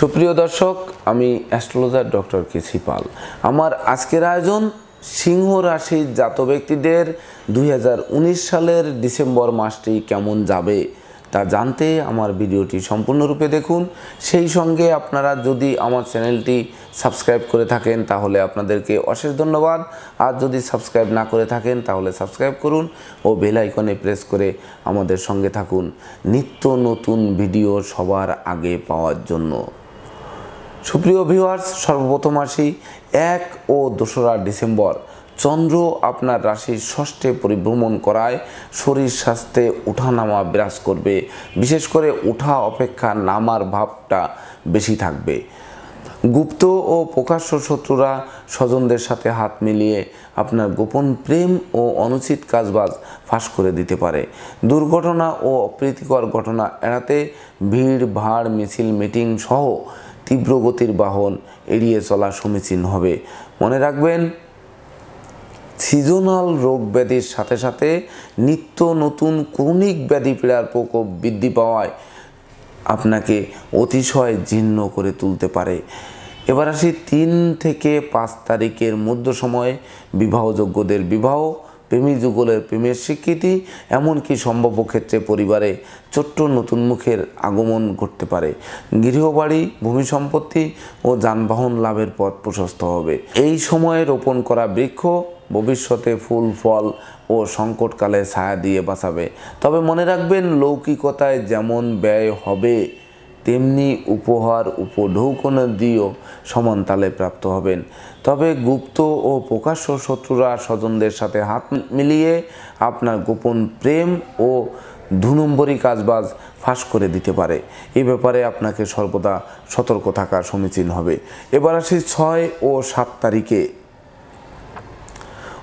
সুপ্রিয় দর্শক আমি অ্যাস্ট্রোলজার ডক্টর কে পাল আমার আজকের আয়োজন সিংহ রাশির জাত ব্যক্তিদের দুই সালের ডিসেম্বর মাসটি কেমন যাবে তা জানতে আমার ভিডিওটি সম্পূর্ণরূপে দেখুন সেই সঙ্গে আপনারা যদি আমার চ্যানেলটি সাবস্ক্রাইব করে থাকেন তাহলে আপনাদেরকে অশেষ ধন্যবাদ আর যদি সাবস্ক্রাইব না করে থাকেন তাহলে সাবস্ক্রাইব করুন ও বেল আইকনে প্রেস করে আমাদের সঙ্গে থাকুন নিত্য নতুন ভিডিও সবার আগে পাওয়ার জন্য সুপ্রিয় ভিউয়ার্স সর্বপ্রথম আসি এক ও দোসরা ডিসেম্বর চন্দ্র আপনার রাশির ষষ্ঠে পরিভ্রমণ করায় শরীর স্বাস্থ্যে নামা বিরাজ করবে বিশেষ করে ওঠা অপেক্ষা নামার ভাবটা বেশি থাকবে গুপ্ত ও প্রকাশ্য শত্রুরা স্বজনদের সাথে হাত মিলিয়ে আপনার গোপন প্রেম ও অনুচিত কাজবাজ ফাঁস করে দিতে পারে দুর্ঘটনা ও অপ্রীতিকর ঘটনা এড়াতে ভিড় ভাড় মিছিল মিটিং সহ তীব্র গতির বাহন এড়িয়ে চলা সমীচীন হবে মনে রাখবেন সিজনাল রোগ ব্যাধির সাথে সাথে নিত্য নতুন ক্রনিক ব্যাধি পীড়ার প্রকোপ বৃদ্ধি পাওয়ায় আপনাকে অতিশয় জীর্ণ করে তুলতে পারে এবার আসি তিন থেকে পাঁচ তারিখের মধ্য সময়ে বিবাহযোগ্যদের বিবাহ প্রেমী যুগলের প্রেমের স্বীকৃতি এমনকি সম্ভাব্য ক্ষেত্রে পরিবারে ছোট্ট নতুন মুখের আগমন ঘটতে পারে গৃহবাড়ি ভূমি সম্পত্তি ও যানবাহন লাভের পথ প্রশস্ত হবে এই সময়ে রোপণ করা বৃক্ষ ভবিষ্যতে ফুল ফল ও সংকটকালে ছায়া দিয়ে বাঁচাবে তবে মনে রাখবেন লৌকিকতায় যেমন ব্যয় হবে তেমনি উপহার উপঢৌকনা দিয়েও সমানতালে প্রাপ্ত হবেন তবে গুপ্ত ও প্রকাশ্য শত্রুরা স্বজনদের সাথে হাত মিলিয়ে আপনার গোপন প্রেম ও ধুনম্বরী কাজবাজ ফাঁস করে দিতে পারে এ ব্যাপারে আপনাকে সর্বদা সতর্ক থাকা সমীচীন হবে এবার আসি ছয় ও সাত তারিখে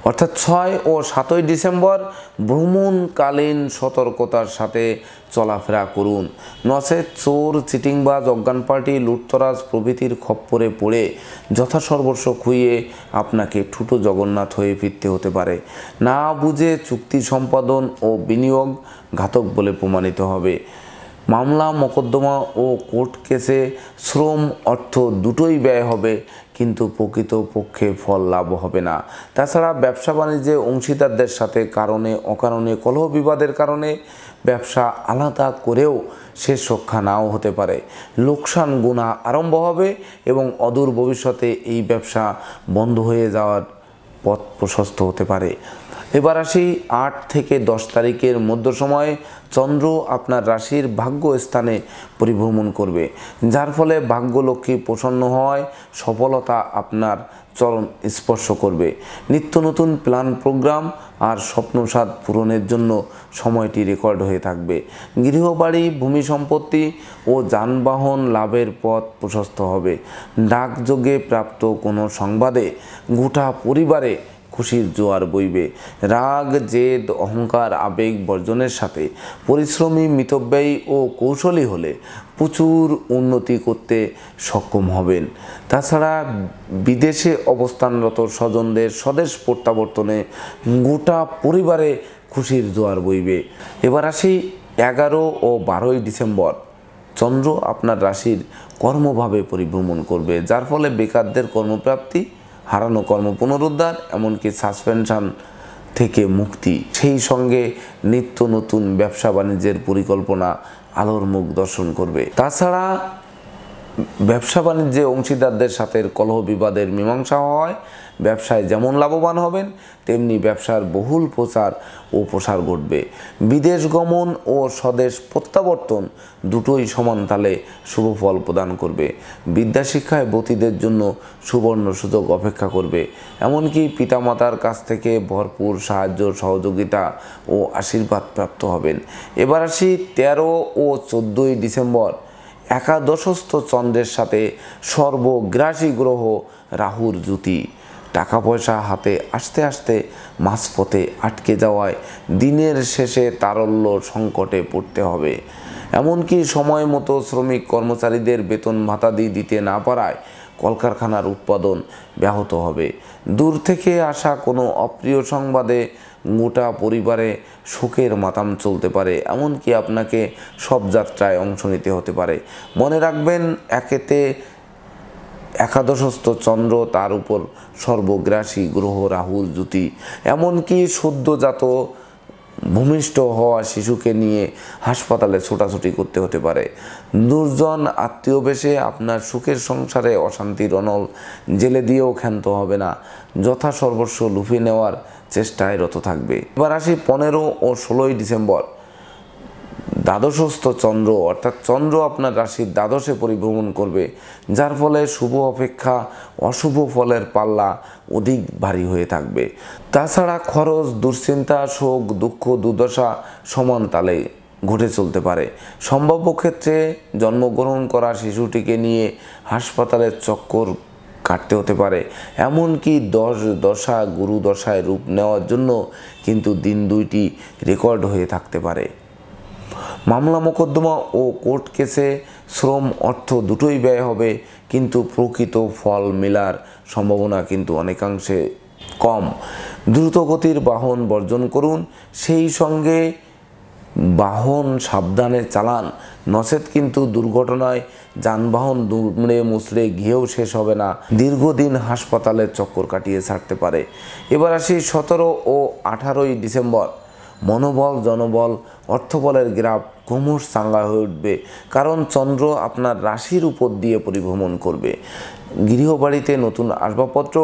অর্থাৎ ছয় ও সাতই ডিসেম্বর ভ্রমণকালীন সতর্কতার সাথে চলাফেরা করুন নসে চোর চিটিংবাজ অজ্ঞান পার্টি লুটতরাজ প্রভৃতির খপ্পরে পড়ে যথাসর্বস্ব খুইয়ে আপনাকে ঠুটো জগন্নাথ হয়ে ফিরতে হতে পারে না বুঝে চুক্তি সম্পাদন ও বিনিয়োগ ঘাতক বলে প্রমাণিত হবে মামলা মোকদ্দমা ও কোর্ট কেসে শ্রম অর্থ দুটোই ব্যয় হবে কিন্তু প্রকৃত পক্ষে ফল লাভ হবে না তাছাড়া ব্যবসা বাণিজ্যে অংশীদারদের সাথে কারণে অকারণে কলহ বিবাদের কারণে ব্যবসা আলাদা করেও শেষ রক্ষা নাও হতে পারে লোকসান গুণা আরম্ভ হবে এবং অদূর ভবিষ্যতে এই ব্যবসা বন্ধ হয়ে যাওয়ার পথ প্রশস্ত হতে পারে এবার আসি আট থেকে দশ তারিখের মধ্য সময়ে চন্দ্র আপনার রাশির ভাগ্য স্থানে পরিভ্রমণ করবে যার ফলে ভাগ্যলক্ষ্মী প্রসন্ন হয় সফলতা আপনার চরণ স্পর্শ করবে নিত্য নতুন প্ল্যান প্রোগ্রাম আর স্বপ্নসাদ পূরণের জন্য সময়টি রেকর্ড হয়ে থাকবে গৃহবাড়ি ভূমি সম্পত্তি ও যানবাহন লাভের পথ প্রশস্ত হবে ডাকযোগে প্রাপ্ত কোনো সংবাদে গোটা পরিবারে খুশির জোয়ার বইবে রাগ জেদ অহংকার আবেগ বর্জনের সাথে পরিশ্রমী মিতব্যয়ী ও কৌশলী হলে প্রচুর উন্নতি করতে সক্ষম হবেন তাছাড়া বিদেশে অবস্থানরত স্বজনদের স্বদেশ প্রত্যাবর্তনে গোটা পরিবারে খুশির জোয়ার বইবে এবার আসি এগারো ও বারোই ডিসেম্বর চন্দ্র আপনার রাশির কর্মভাবে পরিভ্রমণ করবে যার ফলে বেকারদের কর্মপ্রাপ্তি হারানো কর্ম পুনরুদ্ধার এমনকি সাসপেনশন থেকে মুক্তি সেই সঙ্গে নিত্য নতুন ব্যবসা বাণিজ্যের পরিকল্পনা আলোর মুখ দর্শন করবে তাছাড়া ব্যবসা বাণিজ্যে অংশীদারদের সাথে কলহ বিবাদের মীমাংসা হয় ব্যবসায় যেমন লাভবান হবেন তেমনি ব্যবসার বহুল প্রচার ও প্রসার ঘটবে বিদেশ গমন ও স্বদেশ প্রত্যাবর্তন দুটোই সমান তালে ফল প্রদান করবে বিদ্যাশিক্ষায় বতীদের জন্য সুবর্ণ সুযোগ অপেক্ষা করবে এমনকি পিতামাতার কাছ থেকে ভরপুর সাহায্য সহযোগিতা ও আশীর্বাদ প্রাপ্ত হবেন এবার আসি তেরো ও চোদ্দোই ডিসেম্বর একাদশস্থ চন্দ্রের সাথে সর্বগ্রাসী গ্রহ রাহুর জ্যোতি টাকা পয়সা হাতে আসতে আসতে মাঝপথে আটকে যাওয়ায় দিনের শেষে তারল্য সংকটে পড়তে হবে এমনকি সময় মতো শ্রমিক কর্মচারীদের বেতন ভাতাদি দিতে না পারায় কলকারখানার উৎপাদন ব্যাহত হবে দূর থেকে আসা কোনো অপ্রিয় সংবাদে গোটা পরিবারে শোকের মাতাম চলতে পারে এমনকি আপনাকে সব যাত্রায় অংশ নিতে হতে পারে মনে রাখবেন একেতে একাদশস্থ চন্দ্র তার উপর সর্বগ্রাসী গ্রহ রাহুল জ্যোতি এমনকি সদ্যজাত ভূমিষ্ঠ হওয়া শিশুকে নিয়ে হাসপাতালে ছোটাছুটি করতে হতে পারে দুর্জন আত্মীয় বেশে আপনার সুখের সংসারে অশান্তির অনল জেলে দিয়েও ক্ষান্ত হবে না যথা সর্বস্ব লুফে নেওয়ার চেষ্টায় রত থাকবে এবার আসি পনেরো ও ষোলোই ডিসেম্বর দ্বাদশস্থ চন্দ্র অর্থাৎ চন্দ্র আপনার রাশির দ্বাদশে পরিভ্রমণ করবে যার ফলে শুভ অপেক্ষা অশুভ ফলের পাল্লা অধিক ভারী হয়ে থাকবে তাছাড়া খরচ দুশ্চিন্তা শোক দুঃখ দুর্দশা সমান তালে ঘটে চলতে পারে সম্ভাব্য ক্ষেত্রে জন্মগ্রহণ করা শিশুটিকে নিয়ে হাসপাতালের চক্কর কাটতে হতে পারে এমনকি দশ দশা গুরু দশায় রূপ নেওয়ার জন্য কিন্তু দিন দুইটি রেকর্ড হয়ে থাকতে পারে মামলা মোকদ্দমা ও কোর্ট কেসে শ্রম অর্থ দুটোই ব্যয় হবে কিন্তু প্রকৃত ফল মেলার সম্ভাবনা কিন্তু অনেকাংশে কম দ্রুতগতির বাহন বর্জন করুন সেই সঙ্গে বাহন সাবধানে চালান নচেত কিন্তু দুর্ঘটনায় যানবাহন দুমড়ে মুচড়ে গিয়েও শেষ হবে না দীর্ঘদিন হাসপাতালের চক্কর কাটিয়ে ছাড়তে পারে এবার আসি সতেরো ও আঠারোই ডিসেম্বর মনোবল জনবল অর্থবলের গ্রাফ ক্রমশ চাঙ্গা হয়ে উঠবে কারণ চন্দ্র আপনার রাশির উপর দিয়ে পরিভ্রমণ করবে গৃহবাড়িতে নতুন আসবাবপত্র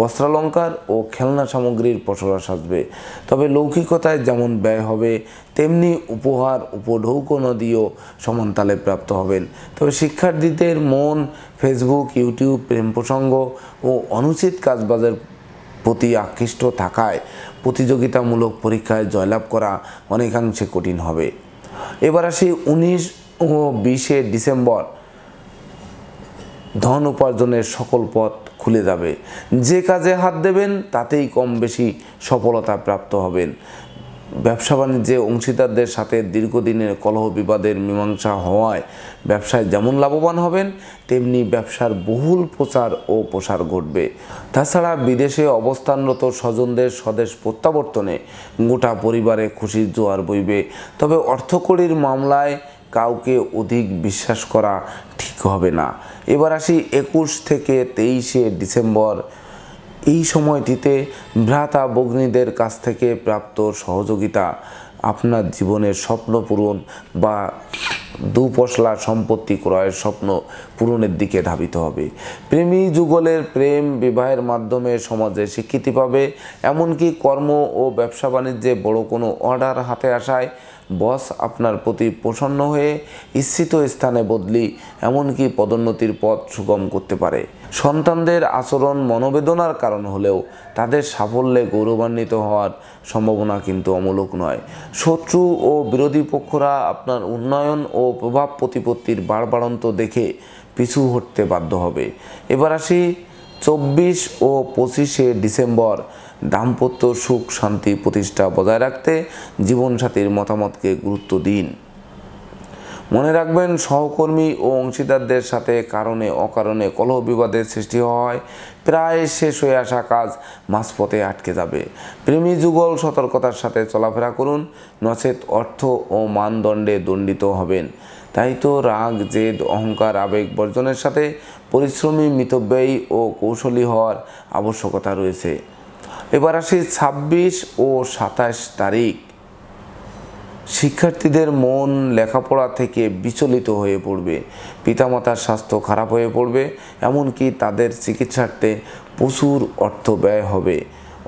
বস্ত্রালঙ্কার ও খেলনা সামগ্রীর পসরা সাজবে তবে লৌকিকতায় যেমন ব্যয় হবে তেমনি উপহার উপঢৌকন নদীও সমানতালে প্রাপ্ত হবেন তবে শিক্ষার্থীদের মন ফেসবুক ইউটিউব প্রেম প্রসঙ্গ ও অনুচিত কাজবাজের প্রতি আকৃষ্ট থাকায় প্রতিযোগিতামূলক পরীক্ষায় জয়লাভ করা অনেকাংশে কঠিন হবে এবার আসি উনিশ ও বিশে ডিসেম্বর ধন উপার্জনের সকল পথ খুলে যাবে যে কাজে হাত দেবেন তাতেই কম বেশি সফলতা প্রাপ্ত হবেন ব্যবসা বাণিজ্যে অংশীদারদের সাথে দীর্ঘদিনের কলহ বিবাদের মীমাংসা হওয়ায় ব্যবসায় যেমন লাভবান হবেন তেমনি ব্যবসার বহুল প্রচার ও প্রসার ঘটবে তাছাড়া বিদেশে অবস্থানরত স্বজনদের স্বদেশ প্রত্যাবর্তনে গোটা পরিবারে খুশির জোয়ার বইবে তবে অর্থকড়ির মামলায় কাউকে অধিক বিশ্বাস করা ঠিক হবে না এবার আসি একুশ থেকে তেইশে ডিসেম্বর এই সময়টিতে ভ্রাতা বগ্নিদের কাছ থেকে প্রাপ্ত সহযোগিতা আপনার জীবনের স্বপ্ন পূরণ বা দুপশলা সম্পত্তি ক্রয়ের স্বপ্ন পূরণের দিকে ধাবিত হবে প্রেমী যুগলের প্রেম বিবাহের মাধ্যমে সমাজে স্বীকৃতি পাবে এমনকি কর্ম ও ব্যবসা বাণিজ্যে বড় কোনো অর্ডার হাতে আসায় বস আপনার প্রতি প্রসন্ন হয়ে ইচ্ছিত স্থানে বদলি এমনকি পদোন্নতির পথ সুগম করতে পারে সন্তানদের আচরণ মনোবেদনার কারণ হলেও তাদের সাফল্যে গৌরবান্বিত হওয়ার সম্ভাবনা কিন্তু অমূলক নয় শত্রু ও বিরোধী পক্ষরা আপনার উন্নয়ন ও প্রভাব প্রতিপত্তির বাড়বাড়ন্ত দেখে পিছু হটতে বাধ্য হবে এবার আসি চব্বিশ ও পঁচিশে ডিসেম্বর দাম্পত্য সুখ শান্তি প্রতিষ্ঠা বজায় রাখতে জীবনসাথীর মতামতকে গুরুত্ব দিন মনে রাখবেন সহকর্মী ও অংশীদারদের সাথে কারণে অকারণে কলহ বিবাদের সৃষ্টি হয় প্রায় শেষ হয়ে আসা কাজ মাঝপথে আটকে যাবে প্রেমী যুগল সতর্কতার সাথে চলাফেরা করুন নচেত অর্থ ও মানদণ্ডে দণ্ডিত হবেন তাই তো রাগ জেদ অহংকার আবেগ বর্জনের সাথে পরিশ্রমী মিতব্যয়ী ও কৌশলী হওয়ার আবশ্যকতা রয়েছে এবার আসি ছাব্বিশ ও সাতাশ তারিখ শিক্ষার্থীদের মন লেখাপড়া থেকে বিচলিত হয়ে পড়বে পিতামাতার স্বাস্থ্য খারাপ হয়ে পড়বে এমনকি তাদের চিকিৎসার্থে প্রচুর অর্থ ব্যয় হবে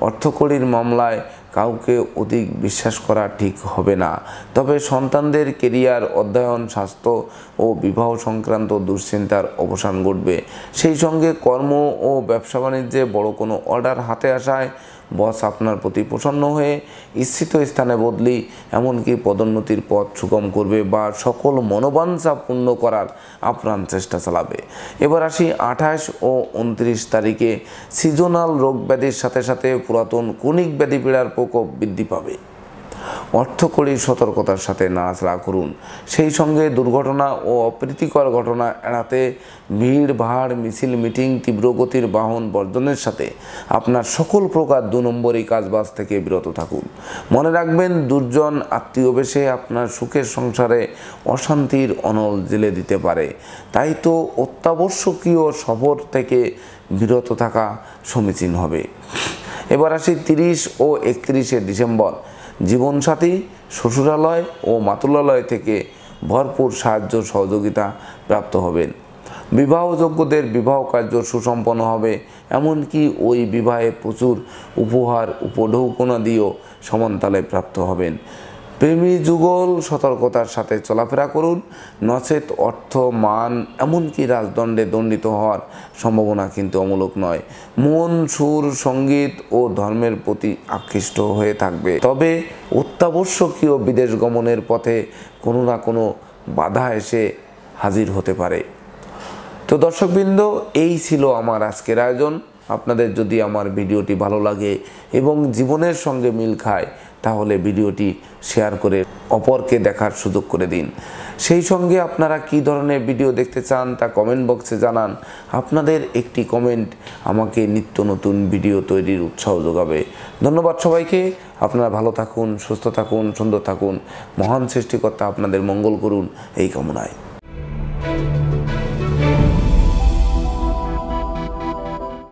অর্থকড়ির মামলায় কাউকে অধিক বিশ্বাস করা ঠিক হবে না তবে সন্তানদের কেরিয়ার অধ্যয়ন স্বাস্থ্য ও বিবাহ সংক্রান্ত দুশ্চিন্তার অবসান ঘটবে সেই সঙ্গে কর্ম ও ব্যবসা বাণিজ্যে বড় কোনো অর্ডার হাতে আসায় বস আপনার প্রতি প্রসন্ন হয়ে ইচ্ছিত স্থানে বদলি এমনকি পদোন্নতির পথ সুগম করবে বা সকল মনোবাঞ্ছা পূর্ণ করার আপ্রাণ চেষ্টা চালাবে এবার আসি আঠাশ ও উনত্রিশ তারিখে সিজনাল রোগ ব্যাধির সাথে সাথে পুরাতন কণিক ব্যাধি পীড়ার প্রকোপ বৃদ্ধি পাবে অর্থকরী সতর্কতার সাথে নাড়াচাড়া করুন সেই সঙ্গে দুর্ঘটনা ও অপ্রীতিকর ঘটনা এড়াতে ভিড় ভাড় মিছিল মিটিং তীব্র গতির বাহন বর্জনের সাথে আপনার সকল প্রকার দু নম্বরই কাজবাজ থেকে বিরত থাকুন মনে রাখবেন দুর্জন আত্মীয় বেশে আপনার সুখের সংসারে অশান্তির অনল জেলে দিতে পারে তাই তো অত্যাবশ্যকীয় সফর থেকে বিরত থাকা সমীচীন হবে এবার আসি তিরিশ ও একত্রিশে ডিসেম্বর জীবনসাথী শ্বশুরালয় ও মাতুলালয় থেকে ভরপুর সাহায্য সহযোগিতা প্রাপ্ত হবেন বিবাহযোগ্যদের বিবাহ কার্য সুসম্পন্ন হবে এমনকি ওই বিবাহে প্রচুর উপহার উপঢৌকনা দিয়েও সমানতালে প্রাপ্ত হবেন প্রেমী যুগল সতর্কতার সাথে চলাফেরা করুন নচেত অর্থ মান এমনকি রাজদণ্ডে দণ্ডিত হওয়ার সম্ভাবনা কিন্তু অমূলক নয় মন সুর সঙ্গীত ও ধর্মের প্রতি আকৃষ্ট হয়ে থাকবে তবে অত্যাবশ্যকীয় বিদেশ গমনের পথে কোনো না কোনো বাধা এসে হাজির হতে পারে তো দর্শকবৃন্দ এই ছিল আমার আজকের আয়োজন আপনাদের যদি আমার ভিডিওটি ভালো লাগে এবং জীবনের সঙ্গে মিল খায় তাহলে ভিডিওটি শেয়ার করে অপরকে দেখার সুযোগ করে দিন সেই সঙ্গে আপনারা কি ধরনের ভিডিও দেখতে চান তা কমেন্ট বক্সে জানান আপনাদের একটি কমেন্ট আমাকে নিত্য নতুন ভিডিও তৈরির উৎসাহ যোগাবে ধন্যবাদ সবাইকে আপনারা ভালো থাকুন সুস্থ থাকুন সুন্দর থাকুন মহান সৃষ্টিকর্তা আপনাদের মঙ্গল করুন এই কামনায়